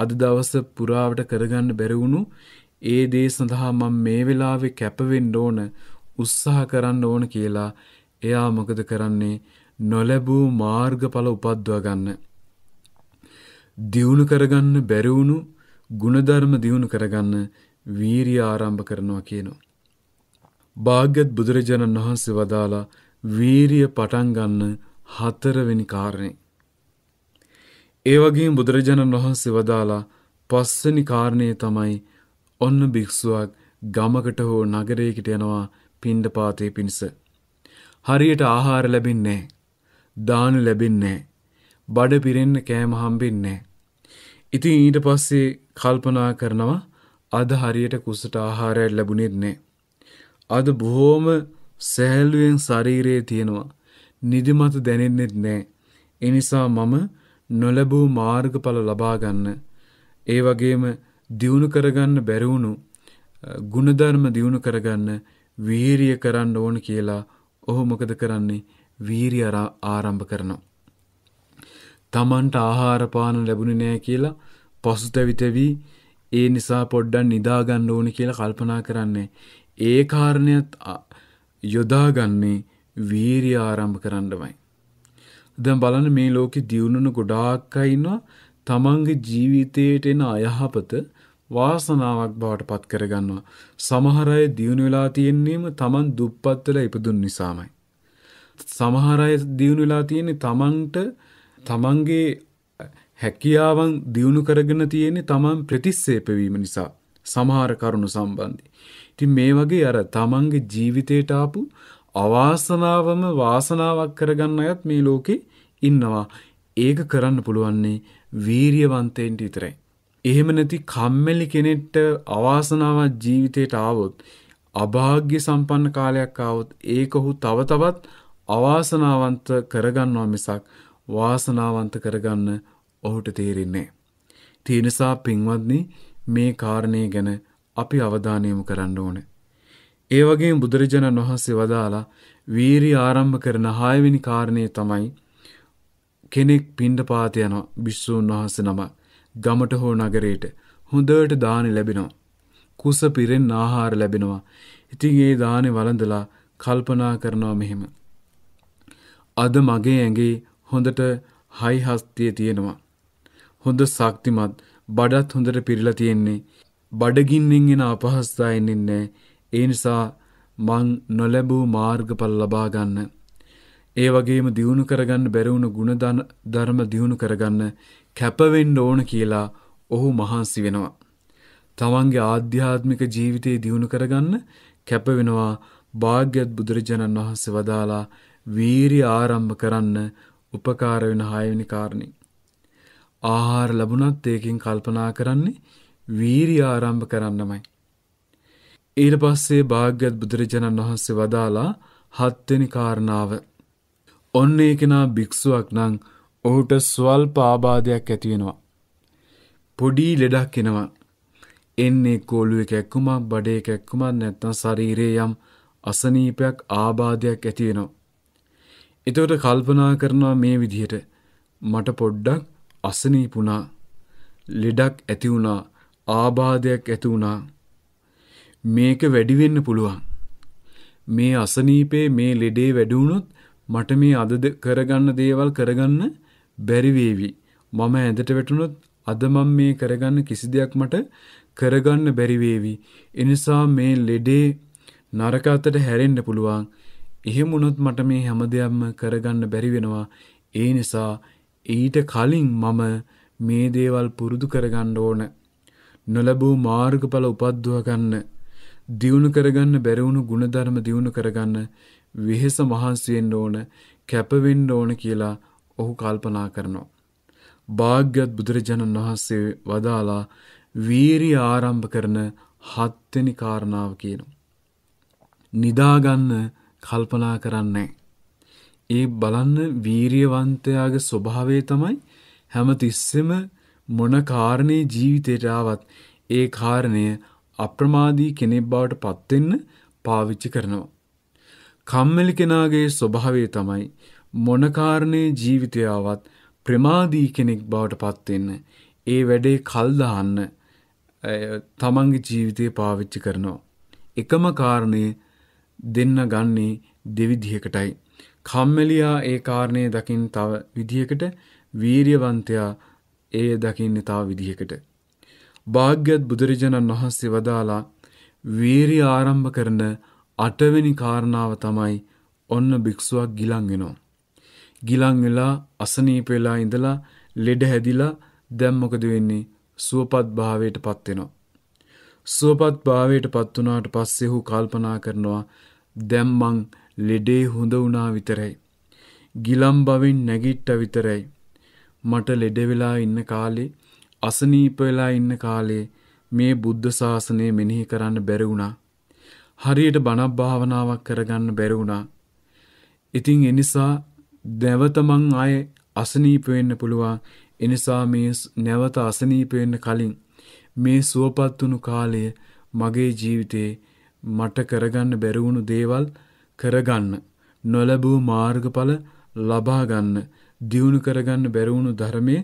අද දවස පුරාවට කරගන්න බැරි වුණු ඒ දේ සඳහා මම මේ වෙලාවේ කැපවෙන්න ඕන උත්සාහ කරන්න ඕන කියලා එයා මොකද කරන්නේ නොලැබූ මාර්ගඵල උපද්දව ගන්න. දියුණු කරගන්න බැරි වුණු ಗುಣධර්ම දියුණු කරගන්න වීරිය ආරම්භ කරනවා කියනවා. භාග්‍යවත් බුදුරජාණන් වහන්සේ වදාලා වීරිය පටන් ගන්න හතරවෙනි කාරණේ. ඒ වගේම බුදුරජාණන් වහන්සේ වදාලා පස්වෙනි කාරණේ තමයි ඔන්න භික්ෂුවක් ගමකට හෝ නගරයකට යනවා පිණ්ඩපාතේ පිණිස. හරියට ආහාර ලැබෙන්නේ නැහැ. දාන ලැබෙන්නේ නැහැ. බඩ පිරෙන්න කෑම හම්බෙන්නේ නැහැ. ඉතින් ඊට පස්සේ කල්පනා කරනවා අද හරියට කුසට ආහාරයක් ලැබුණෙත් නැහැ. අද බොහොම සැහැල්ලුවෙන් ශරීරයේ තියෙනවා. නිදිමත දැනෙන්නෙත් නැහැ. ඒ නිසා මම නොලැබූ මාර්ගඵල ලබා ගන්න. ඒ වගේම දියුණු කරගන්න බැරිවුණු ගුණධර්ම දියුණු කරගන්න වීරිය කරන්න ඕන කියලා ඔහු මොකද කරන්නේ වීරිය ආරම්භ කරනවා. තමන්ට ආහාර පාන ලැබුණේ නැහැ කියලා පසුතැවිතවි ඒ නිසා පොඩ්ඩක් නිදා ගන්න ඕන කියලා කල්පනා කරන්නේ. ඒ කාරණයත් යොදාගන්නේ වීරිය ආරම්භ කරන්නමයි. දැන් බලන්න මේ ලෝකේ දියුණුන ගොඩාක් අය ඉන්නවා තමන්ගේ ජීවිතයට එන අයහපත වාසනාවක් බවට පත් කරගන්නවා. සමහර අය දියුණු වෙලා තියෙන්නේම තමන් දුප්පත් වෙලා ඉපදුන් නිසාමයි. සමහර අය දියුණු වෙලා තියෙන්නේ තමන්ට තමන්ගේ හැකියාවන් දියුණු කරගෙන තියෙන්නේ තමන් ප්‍රතිස්සේප වීම නිසා. සමහර කරුණු සම්බන්ධයි. ඉතින් මේ වගේ අර තමන්ගේ ජීවිතයට ආපු අවාසනාවම වාසනාවක් කරගන්න අයත් මේ ලෝකේ ඉන්නවා. ඒක කරන්න පුළුවන්නේ වීරියවන්තයෙන්ට විතරයි. එහෙම නැති කම්මැලි කෙනෙක්ට අවාසනාවක් ජීවිතයට ආවොත් අභාග්‍ය සම්පන්න කාලයක් ආවොත් ඒක ඔහු තව තවත් අවාසනාවන්ත කරගන්නවා මිසක් වාසනාවන්ත කරගන්න ඔහුට තේරෙන්නේ නැහැ. ඒ නිසා පින්වත්නි මේ කාරණේ ගැන අපි අවධානය යොමු කරන්න ඕනේ. ඒ වගේම බුදුරජාණන් වහන්සේ වදාලා වීරිය ආරම්භ කරන 6 වෙනි කාරණේ තමයි කෙනෙක් පිණ්ඩ පාත යන භික්ෂූන් වහන්ස නම ගමට හෝ නගරයට හොඳට දානි ලැබෙනවා. කුස පිරෙන් ආහාර ලැබෙනවා. ඉතින් ඒ දානෙ වළඳලා කල්පනා කරනවා මෙහෙම. අද මගේ ඇඟේ හොඳට හයිහස්තිය තියෙනවා. හොඳ ශක්තිමත් බඩත් හොඳට පිරිලා තියෙන්නේ. බඩගින්නෙන් එන අපහසුතාවයෙන් ඉන්නේ. ඒ නිසා මං නොලැබූ මාර්ගඵල ලබා ගන්න ඒ වගේම දියුණු කරගන්න බැරිවුණු ගුණධන ධර්ම දියුණු කරගන්න කැපවෙන්න ඕන කියලා ඔහු මහන්සි වෙනවා. තමන්ගේ ආධ්‍යාත්මික ජීවිතයේ දියුණු කරගන්න කැපවෙනවා භාග්‍යත් බුදුරජාණන් වහන්සේ වදාලා වීරිය ආරම්භ කරන්න උපකාර වෙන හයවෙනි කාරණේ. ආහාර ලැබුණත් ඒකෙන් කල්පනා කරන්නේ වීරිය ආරම්භ කරන්නමයි. ඊට පස්සේ භාග්‍යවත් බුදුරජාණන් වහන්සේ වදාලා හත්වෙනි කාරණාව ඔන්න ඒ කෙනා භික්ෂුවක් නම් ඔහුට ස්වල්ප ආබාධයක් ඇතිවෙනවා. පොඩි ලෙඩක් එනවා. එන්නේ කෝලුවේ කැක්කුමක් බඩේ කැක්කුමක් නැත්නම් ශරීරයේ යම් අසනීපයක් ආබාධයක් ඇති වෙනවා. එතකොට කල්පනා කරනවා මේ විදිහට මට පොඩ්ඩක් අසනීපුණා. ලෙඩක් ඇති වුණා. ආබාධයක් ඇති වුණා. මේක වැඩි වෙන්න පුළුවන්. මේ අසනීපේ මේ ලෙඩේ වැඩි වුණොත් මට මේ අද කරගන්න දේවල් කරගන්න බැරි වේවි. මම ඇඳට වැටුණොත් අද මම මේ කරගන්න කිසි දෙයක් මට කරගන්න බැරි වේවි. එනිසා මේ ලෙඩේ නරක අතට හැරෙන්න පුළුවන්. එහෙම වුණොත් මට මේ හැම දෙයක්ම කරගන්න බැරි වෙනවා. ඒ නිසා ඊට කලින් මම මේ දේවල් පුරුදු කරගන්න ඕන. නොලැබූ මාර්ගඵල උපද්දව ගන්න. දියුණු කරගන්න බැරි වුණු ಗುಣධර්ම දියුණු කරගන්න විහෙස මහන්සියෙන් ඕන කැපවෙන්න ඕන කියලා ඔහු කල්පනා කරනවා. භාග්‍යවත් බුදුරජාණන් වහන්සේ වදාලා වීරිය ආරම්භ කරන හත්වෙනි කාරණාව කියනවා. නිදාගන්න කල්පනා කරන්නේ ඒ බලන්න වීරියවන්තයාගේ ස්වභාවය තමයි හැමතිස්සෙම මොන කාරණේ ජීවිතයට ආවත් ඒ කාරණය අප්‍රමාදී කෙනෙක් බවට පත්වෙන්න පාවිච්චි කරනවා. කම්මැලි කෙනාගේ ස්වභාවය තමයි මොන කාරණේ ජීවිතය ආවත් ප්‍රමාදී කෙනෙක් බවට පත් වෙන්න ඒ වැඩේ කල් දාන්න තමන්ගේ ජීවිතේ පාවිච්චි කරනවා එකම කාරණේ දෙන්න ගන්නේ දෙවිධයකටයි කම්මැලියා ඒ කාරණේ දකින් තව විදිහකට වීරියවන්තයා ඒ දකින්නේ තව විදිහකට භාග්‍යවත් බුදුරජාණන් වහන්සේ වදාලා වීරිය ආරම්භ කරන අටවෙනි කාරණාව තමයි ඔන්න භික්ෂුවක් ගිලන් වෙනවා. ගිලන් වෙලා අසනීප වෙලා ඉඳලා ලෙඩ හැදිලා දැන් මොකද වෙන්නේ? සුවපත් භාවයටපත් වෙනවා. සුවපත් භාවයටපත් වුණාට පස්සේ ඔහු කල්පනා කරනවා දැන් මං ලෙඩේ හොඳ වුණා විතරයි. ගිලම් බවින් නැගිට්ටා විතරයි. මට ලෙඩ වෙලා ඉන්න කාලේ අසනීප වෙලා ඉන්න කාලේ මේ බුද්ධ ශාසනය මෙනෙහි කරන්න බැරි වුණා. හරියට බණක් භාවනාවක් කරගන්න බැරි වුණා. ඉතින් ඒ නිසා නැවත මං ආයේ අසනීප වෙන්න පුළුවන්. ඒ නිසා මේ නැවත අසනීප වෙන්න කලින් මේ සුවපත් වුණු කාලය මගේ ජීවිතේ මට කරගන්න බැරි වුණු දේවල් කරගන්න නොලැබූ මාර්ගඵල ලබා ගන්න දියුණු කරගන්න බැරි වුණු ධර්මයේ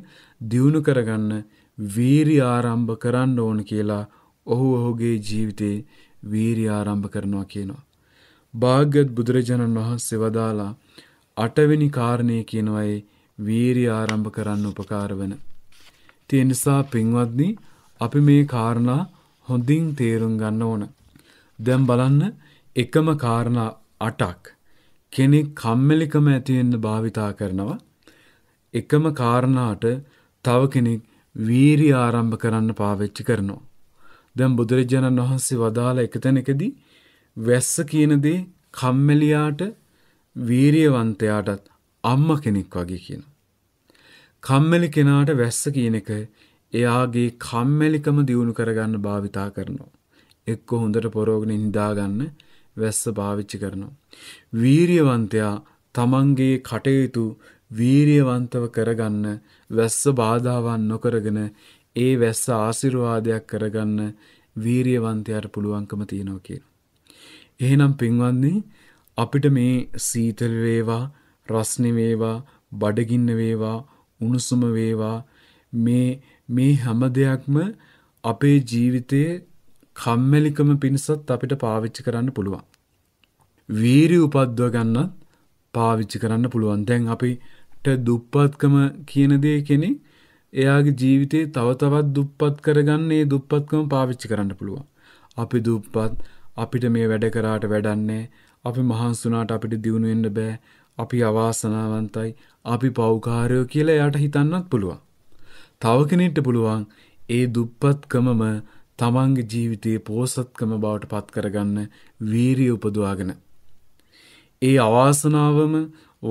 දියුණු කරගන්න වීරිය ආරම්භ කරන්න ඕන කියලා ඔහු ඔහුගේ ජීවිතේ වීරිය ආරම්භ කරනවා කියනවා. භාග්‍යවත් බුදුරජාණන් වහන්සේ වදාලා අටවෙනි කාරණේ කියනවායේ වීරිය ආරම්භ කරන්න උපකාර වෙන. ඒ නිසා පින්වත්නි අපි මේ කාරණා හොඳින් තේරුම් ගන්න ඕන. දැන් බලන්න එකම කාරණා 8ක් කෙනෙක් කම්මැලිකම ඇති වෙන්න භාවිතා කරනවා. එකම කාරණාට තව කෙනෙක් වීරිය ආරම්භ කරන්න පාවිච්චි කරනවා. දැන් බුදුරජාණන් වහන්සේ වදාළ එක තැනකදී වැස්ස කියන දේ කම්මැලියාට වීරියවන්තයාටත් අම්මා කෙනෙක් වගේ කියනවා. කම්මැලි කෙනාට වැස්ස කියන එක එයාගේ කම්මැලිකම දියුණු කරගන්න භාවිතා කරනවා. එක්ක හොඳට පොරෝගෙන නිදාගන්න වැස්ස භාවිච්චි කරනවා. වීරියවන්තයා තමන්ගේ කටයුතු වීරියවන්තව කරගන්න වැස්ස බාධාවන් නොකරගෙන ඒ වැස්ස ආශිර්වාදයක් කරගන්න වීරියවන්තයාට පුළුවන්කම තියෙනවා කියලා. එහෙනම් පින්වත්නි අපිට මේ සීතල වේවා, රස්නි වේවා, බඩගින්න වේවා, උණුසුම වේවා මේ මේ හැම දෙයක්ම අපේ ජීවිතයේ කම්මැලිකම පිණිසත් අපිට පාවිච්චි කරන්න පුළුවන්. වීරිය උපද්දව ගන්නත් පාවිච්චි කරන්න පුළුවන්. දැන් අපිට දුප්පත්කම කියන දේ කෙනෙක් එයාගේ ජීවිතේ තව තවත් දුප්පත් කරගන්න ඒ දුප්පත්කම පාවිච්චි කරන්න පුළුවන්. අපි දුප්පත් අපිට මේ වැඩ කරාට වැඩන්නේ අපි මහන්සුනාට අපිට දියුණු වෙන්න බෑ අපි අවාසනාවන්තයි අපි පෞකාරයෝ කියලා එයාට හිතන්නත් පුළුවන්. තව කෙනෙක්ට පුළුවන් ඒ දුප්පත්කමම තමන්ගේ ජීවිතයේ පෝසත්කම බවට පත් කරගන්න වීරිය උපදවාගෙන. ඒ අවාසනාවම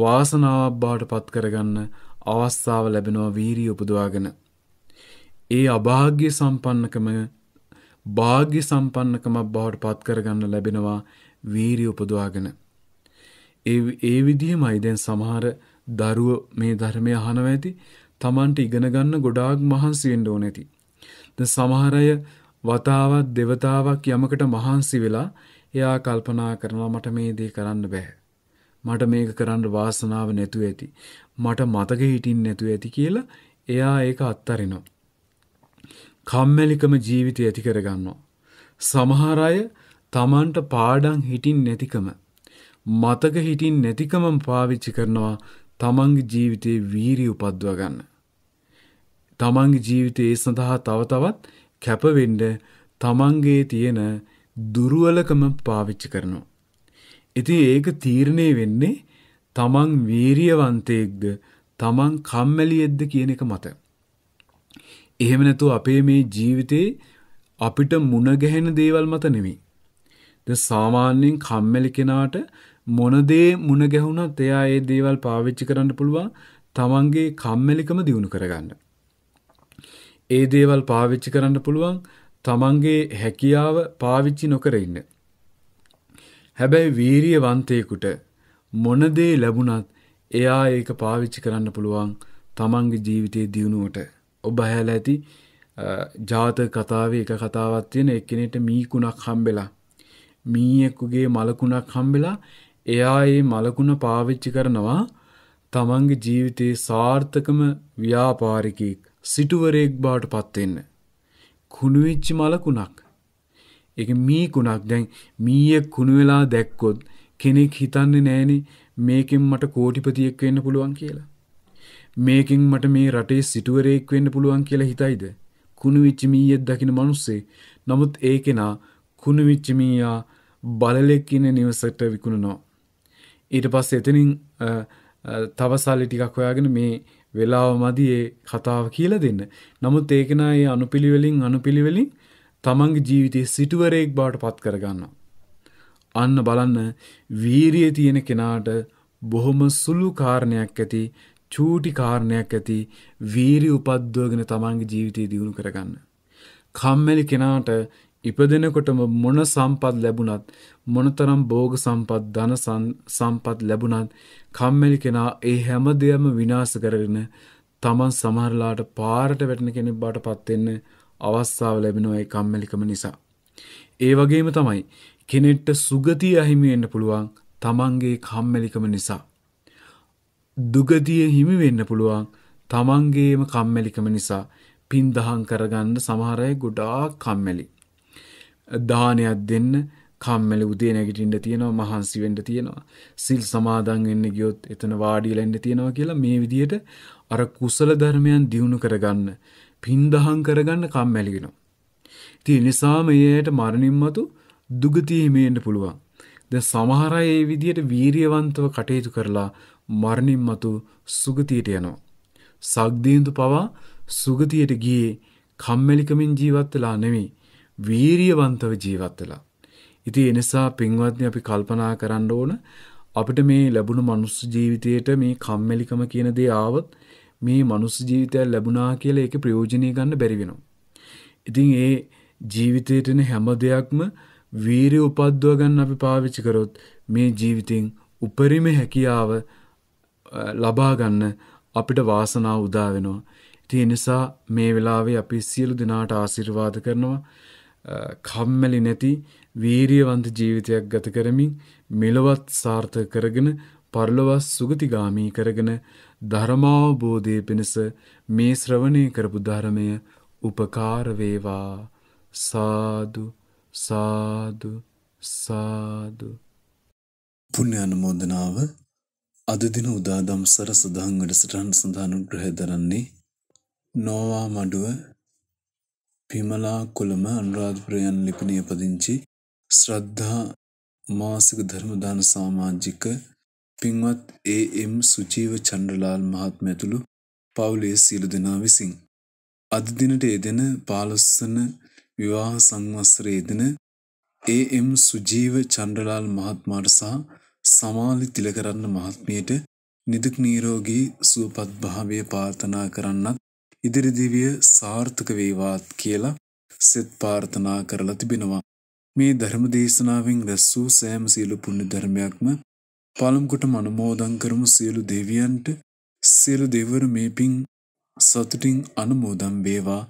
වාසනාවක් බවට පත් කරගන්න අවස්ථාව ලැබෙනවා වීරිය උපදවාගෙන. ඒ අභාග්‍ය සම්පන්නකම භාග්‍ය සම්පන්නකමක් බවට පත් කරගන්න ලැබෙනවා වීරිය උපදවාගෙන. ඒ ඒ විදිහමයි දැන් සමහර දරුව මේ ධර්මය අහනවා ඇති තමන්ට ඉගෙන ගන්න ගොඩාක් මහන්සි වෙන්න ඕන ඇති. දැන් සමහර අය වතාවක් දෙවතාවක් යමකට මහන්සි වෙලා එයා කල්පනා කරනවා මට මේ දේ කරන්න බෑ. මට මේක කරන්න වාසනාව නැතුව ඇති. මට මතක හිටින් නැතුව ඇති කියලා එයා ඒක අත්තරිනවා. කම්මැලිකම ජීවිතය ඇති කරගන්නවා. සමහර අය තමන්ට පාඩම් හිටින් නැතිකම මතක හිටින් නැතිකමම පාවිච්චි කරනවා තමන්ගේ ජීවිතේ වීරිය උපද්දව ගන්න. තමන්ගේ ජීවිතේ සඳහා තව තවත් කැපවෙන්න තමන්ගේ තියෙන දුර්වලකම පාවිච්චි කරනවා. ඉතින් ඒක තීරණය වෙන්නේ තමන් වීරියවන්තයෙක්ද තමන් කම්මැලියෙක්ද කියන එක මත. එහෙම නැතුව අපේ මේ ජීවිතේ අපිට මුණ ගැහෙන දේවල් මත නෙමෙයි. ද සාමාන්‍යයෙන් කම්මැලි කෙනාට මොන දේ මුණ ගැහුණත් එයා ඒ දේවල් පාවිච්චි කරන්න පුළුවන් තමන්ගේ කම්මැලිකම දිනු කරගන්න. ඒ දේවල් පාවිච්චි කරන්න පුළුවන් තමන්ගේ හැකියාව පාවිච්චි නොකර ඉන්න. හැබැයි වීරියවන්තයෙකුට මොන දේ ලැබුණත් එයා ඒක පාවිච්චි කරන්න පුළුවන් තමන්ගේ ජීවිතයේ දියුණුවට. ඔබ හැල ඇති ජාතක කතාවේ එක කතාවක් තියෙන එක්කෙනෙට මීකුණක් හම්බෙලා. මීයෙකුගේ මලකුණක් හම්බෙලා එයා ඒ මලකුණ පාවිච්චි කරනවා තමන්ගේ ජීවිතයේ සාර්ථකම ව්‍යාපාරිකයෙක් සිටුවරයෙක් බවට පත්වෙන්න. කුණුවෙච්චි මලකුණක් එක මී කුණක් දැන් මීයක් කුණු වෙලා දැක්කොත් කෙනෙක් හිතන්නේ නෑනේ මේකෙන් මට කෝටිපතියෙක් වෙන්න පුළුවන් කියලා. මේකෙන් මට මේ රටේ සිටුවරයෙක් වෙන්න පුළුවන් කියලා හිතයිද. කුණු විච්ච මීයක් දකින මිනිස්සේ. නමුත් ඒ කෙනා කුණු විච්ච මීයා බලලෙක් ඉන්න නිවසට විකුණනවා. ඊට පස්සේ එතනින් තවසාලි ටිකක් හොයාගෙන මේ වෙලාව මදි ඒ කතාව කියලා දෙන්න. නමුත් ඒකෙනා ඒ අනුපිළිවෙලින් අනුපිළිවෙලින් තමන්ගේ ජීවිතය සිටුවරයෙක් බාට පත් කරගන්නවා. අන්න බලන්න වීරිය තියෙන කෙනාට බොහොම සුළු කාරණයක් ඇති චූටි කාරණයක් ඇති වීරි උපද්දෝගෙන තමන්ගේ ජීවිතය දියුණු කරගන්න. කම්මැලි කෙනාට ඉපදෙනකොටම මොන සම්පත් ලැබුණත් මොනතරම් බෝග සම්පත් ධන සම්පත් ලැබුණත් කම්මැලි කෙනා ඒ හැම දෙයම විනාශ කරගෙන තමන් සමහරලාට පාරට වැටෙන කෙනෙක් බවට පත් වෙන්න අවස්ථාව ලැබෙනවා ඒ කම්මැලිකම නිසා. ඒ වගේම තමයි කෙනෙක්ට සුගතිය අහිමි වෙන්න පුළුවන් තමන්ගේ කම්මැලිකම නිසා. දුගතිය හිමි වෙන්න පුළුවන් තමන්ගේම කම්මැලිකම නිසා පින් දහම් කරගන්න සමහර අය ගොඩාක් කම්මැලි. දානයක් දෙන්න කම්මැලි උදේ නැගිටින්න තියෙනවා මහන්සි වෙන්න තියෙනවා සිල් සමාදන් වෙන්න ගියොත් එතන වාඩිලා ඉන්න තියෙනවා කියලා මේ විදියට අර කුසල ධර්මයන් දියුණු කරගන්න පින්දහම් කරගන්න කම්මැලි වෙනවා. ඉතින් නිසා මෙයට මරණින් මතු දුගතියෙම එන්න පුළුවන්. දැන් සමහර අය ඒ විදිහට වීරියවන්තව කටයුතු කරලා මරණින් මතු සුගතියට යනවා. සග්දීන්දු පවා සුගතියට ගියේ කම්මැලිකමින් ජීවත් වෙලා නෙමෙයි වීරියවන්තව ජීවත් වෙලා. ඉතින් ඒ නිසා පින්වත්නි අපි කල්පනා කරන්න ඕන අපිට මේ ලැබුණු මනුස්ස ජීවිතයේට මේ කම්මැලිකම කියන දේ ආවොත් මේ මනුස්ස ජීවිතයක් ලැබුණා කියලා ඒක ප්‍රයෝජනය ගන්න බැරි වෙනවා. ඉතින් ඒ ජීවිතයට එන හැම දෙයක්ම වීරිය උපද්දව ගන්න අපි පාවිච්චි කරොත් මේ ජීවිතෙන් උපරිම හැකියාව ලබා ගන්න අපිට වාසනාව උදා වෙනවා. ඉතින් ඒ නිසා මේ වෙලාවේ අපි සියලු දෙනාට ආශිර්වාද කරනවා. කම්මැලි නැති වීරියවන්ත ජීවිතයක් ගත කරමින් මෙලවත් සාර්ථක කරගෙන පරලොවස් සුගතිගාමී කරගෙන ධර්මාවබෝධය පිණිස මේ ශ්‍රවණය කරපු ධර්මය උපකාර වේවා සාදු සාදු සාදු පුණ්‍ය අනුමෝදනාව අද දින උදා දම්සර සදාන් වැඩසටහන සඳහා අනුග්‍රහය දරන්නේ නෝවා මඩුව පිමලා කුලම අනුරාධපුරයන් ලිපිණිය පදිංචි ශ්‍රද්ධා මාසික ධර්ම දාන සමාජික පින්වත් ඒ එම් සුජීව චන්ද්‍රලාල් මහත්මැතුළු පවුලේ සියලු දෙනා විසින්. අද දිනට යෙදෙන පාලොස්සන විවාහ සංවස්සරයේ දෙන ඒ එම් සුජීව චන්ද්‍රලාල් මහත්මාට සහ සමාලි තිලකරන්න මහත්මියට නිදුක් නීරෝගී සුවපත් භාවය පාර්ථනා කරන්නත් ඉදිරිදිවිය සාර්ථක වේවාත් කියලා සෙත් පාර්ථනා කරලා තිබෙනවා. මේ ධර්ම දේශනාවෙන් රැස් වූ සෑම සියලු පුුණි ධර්මයක්ම පළම්කොට මනමෝදං කරමු සියලු දෙවියන්ට සියලු දෙවර මේ පින් සතුටින් අනුමෝදම් වේවා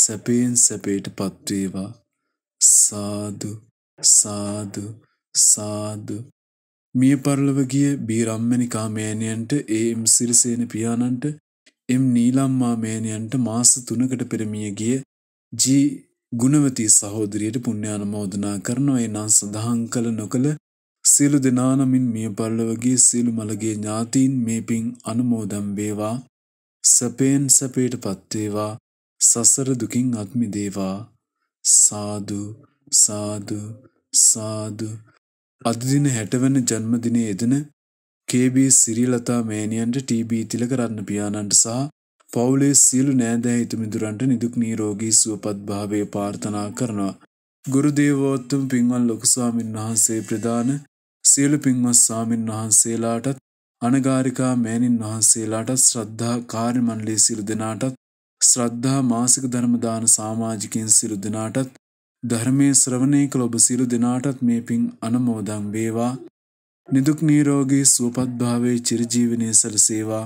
සැපයෙන් සැපයට පත්වේවා සාදු සාදු සාදු මිය පරලව ගිය බීරම්මණි කාමෑණියන්ට ඒම් සිරිසේන පියාණන්ට එම් නීලම්මා මෑණියන්ට මාස තුනකට පෙර මිය ගිය ජී ගුණවති සහෝදරියට පුණ්‍යානුමෝදනා කරනවා ඒ නම් සඳහන් කළ නොකළ සියලු දෙනානමින් මිය පරලොවගේ සියලු මළගේ ඥාතීන් මේ පින් අනුමෝදම් වේවා සැපයෙන් සැපයට පත්වේවා සසර දුකින් අත්මිදේවා සාදු සාදු සාදු අදදින හැටවන ජන්මදිනය එදන කේබී සිරිලතා මේනියන්ට ටීබී තිලකරන්න පියාණන්ට සහ පවුලේ සියලු නෑදෑ හිතුමිදුරන්ට නිදුක් නීරෝගී සුවපත් භාවය පාර්ථනා කරනවා. ගුරුදේවෝත්තුම් පින්වල් ලොකුස්වාමින් වහන්සේ ප්‍රධාන සියලු පින්වත් සාමීන් වහන්සේලාටත් අනගාරිකා මෑණින් වහන්සේලාටත් ශ්‍රද්ධා කාර්යමණ්ඩලයේ සිරු දෙනාටත් ශ්‍රද්ධා මාසික ධර්මදාන සාමාජිකයන් සිරු දෙනාටත් ධර්මය ශ්‍රවණය කළ ඔබ සිරු දෙනාටත් මේ පින් අනමෝදං වේවා නිදුක් නීරෝගී සුවපත්භාවේ චිරජීවනය සැලසේවා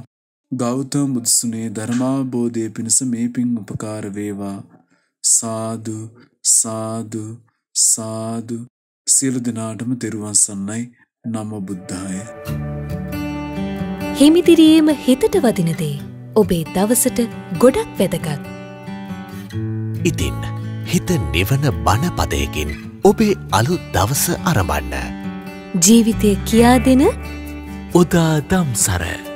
ගෞතම බුදුසුනේ ධර්මාබෝධය පිණිස මේ පින් උපකාර වේවා සාදු සාදු සාදු සියලු දෙනාටම තෙරුවන් සන්නයි නම බුද්ධාය. හිමිදිරියේම හිතට වදිනදේ ඔබේ දවසට ගොඩක් වැදගත්. ඉතින් හිත නිවන බණපදයකින් ඔබේ අලු දවස අරබන්න. ජීවිතය කියා දෙන උදා දම්සර.